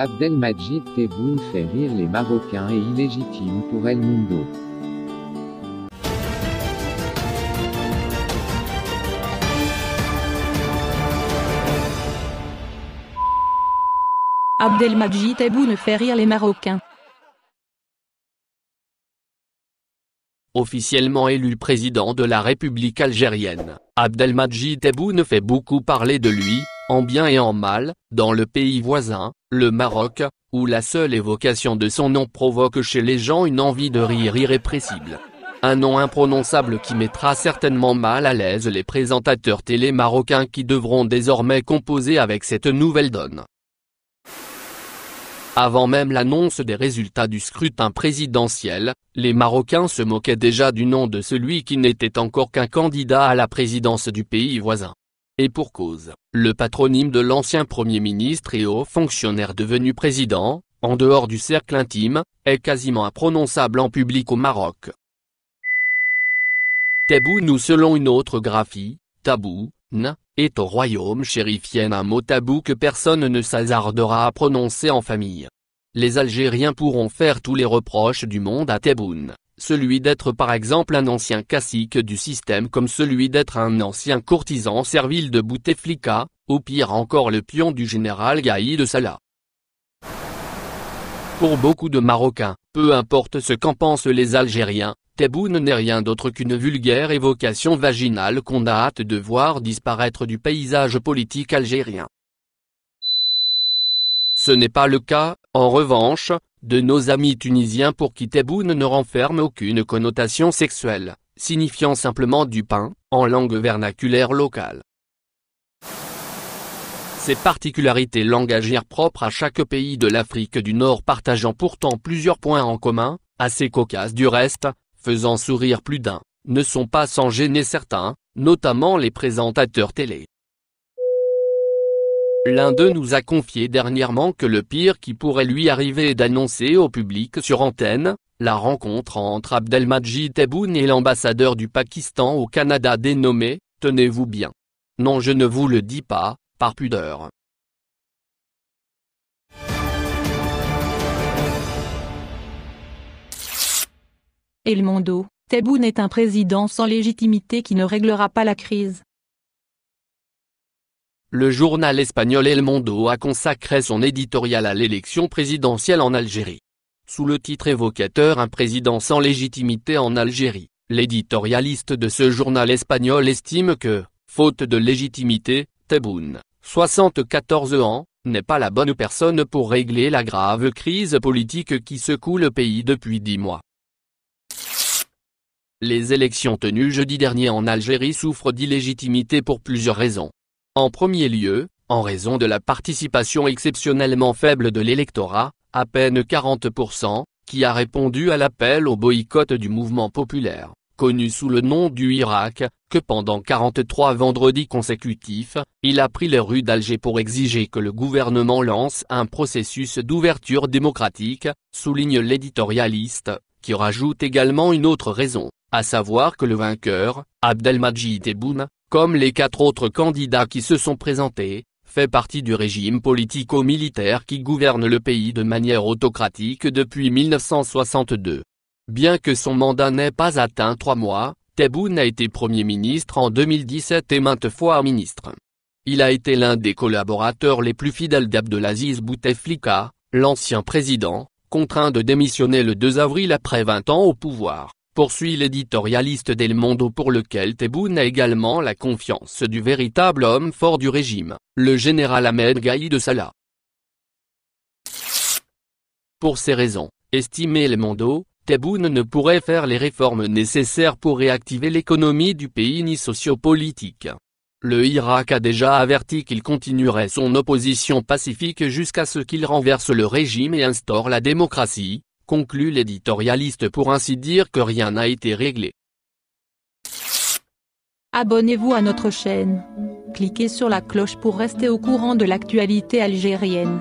Abdelmajid Tebboune fait rire les Marocains et illégitime pour El Mundo. Abdelmajid Tebboune fait rire les Marocains. Officiellement élu président de la République algérienne, Abdelmajid Tebboune fait beaucoup parler de lui, en bien et en mal, dans le pays voisin, le Maroc, où la seule évocation de son nom provoque chez les gens une envie de rire irrépressible. Un nom imprononçable qui mettra certainement mal à l'aise les présentateurs télé marocains qui devront désormais composer avec cette nouvelle donne. Avant même l'annonce des résultats du scrutin présidentiel, les Marocains se moquaient déjà du nom de celui qui n'était encore qu'un candidat à la présidence du pays voisin. Et pour cause, le patronyme de l'ancien Premier ministre et haut fonctionnaire devenu président, en dehors du cercle intime, est quasiment imprononçable en public au Maroc. nous selon une autre graphie, tabou, n, est au royaume chérifien un mot tabou que personne ne s'hasardera à prononcer en famille. Les Algériens pourront faire tous les reproches du monde à taboune celui d'être par exemple un ancien cacique du système comme celui d'être un ancien courtisan servile de Bouteflika, au pire encore le pion du général Gaï de Salah. Pour beaucoup de Marocains, peu importe ce qu'en pensent les Algériens, Tebboune n'est rien d'autre qu'une vulgaire évocation vaginale qu'on a hâte de voir disparaître du paysage politique algérien. Ce n'est pas le cas, en revanche, de nos amis tunisiens pour qui Tebboune ne renferme aucune connotation sexuelle, signifiant simplement du pain, en langue vernaculaire locale. Ces particularités langagières propres à chaque pays de l'Afrique du Nord partageant pourtant plusieurs points en commun, assez cocasses du reste, faisant sourire plus d'un, ne sont pas sans gêner certains, notamment les présentateurs télé. L'un d'eux nous a confié dernièrement que le pire qui pourrait lui arriver est d'annoncer au public sur antenne, la rencontre entre Abdelmajid Tebboune et l'ambassadeur du Pakistan au Canada dénommé, tenez-vous bien. Non je ne vous le dis pas, par pudeur. Elmondo, Tebboune est un président sans légitimité qui ne réglera pas la crise. Le journal espagnol El Mundo a consacré son éditorial à l'élection présidentielle en Algérie. Sous le titre évocateur Un président sans légitimité en Algérie, l'éditorialiste de ce journal espagnol estime que, faute de légitimité, Tebboune, 74 ans, n'est pas la bonne personne pour régler la grave crise politique qui secoue le pays depuis dix mois. Les élections tenues jeudi dernier en Algérie souffrent d'illégitimité pour plusieurs raisons. En premier lieu, en raison de la participation exceptionnellement faible de l'électorat, à peine 40%, qui a répondu à l'appel au boycott du mouvement populaire, connu sous le nom du Irak, que pendant 43 vendredis consécutifs, il a pris les rues d'Alger pour exiger que le gouvernement lance un processus d'ouverture démocratique, souligne l'éditorialiste, qui rajoute également une autre raison, à savoir que le vainqueur, Abdelmajid Tebboune, comme les quatre autres candidats qui se sont présentés, fait partie du régime politico-militaire qui gouverne le pays de manière autocratique depuis 1962. Bien que son mandat n'ait pas atteint trois mois, Tebboune a été Premier ministre en 2017 et maintes fois ministre. Il a été l'un des collaborateurs les plus fidèles d'Abdelaziz Bouteflika, l'ancien président, contraint de démissionner le 2 avril après 20 ans au pouvoir poursuit l'éditorialiste del Mondo pour lequel Tebboune a également la confiance du véritable homme fort du régime, le général Ahmed Gaïd de Salah. Pour ces raisons, estimé El Mondo, Tebboune ne pourrait faire les réformes nécessaires pour réactiver l'économie du pays ni sociopolitique. Le Irak a déjà averti qu'il continuerait son opposition pacifique jusqu'à ce qu'il renverse le régime et instaure la démocratie, conclut l'éditorialiste pour ainsi dire que rien n'a été réglé. Abonnez-vous à notre chaîne. Cliquez sur la cloche pour rester au courant de l'actualité algérienne.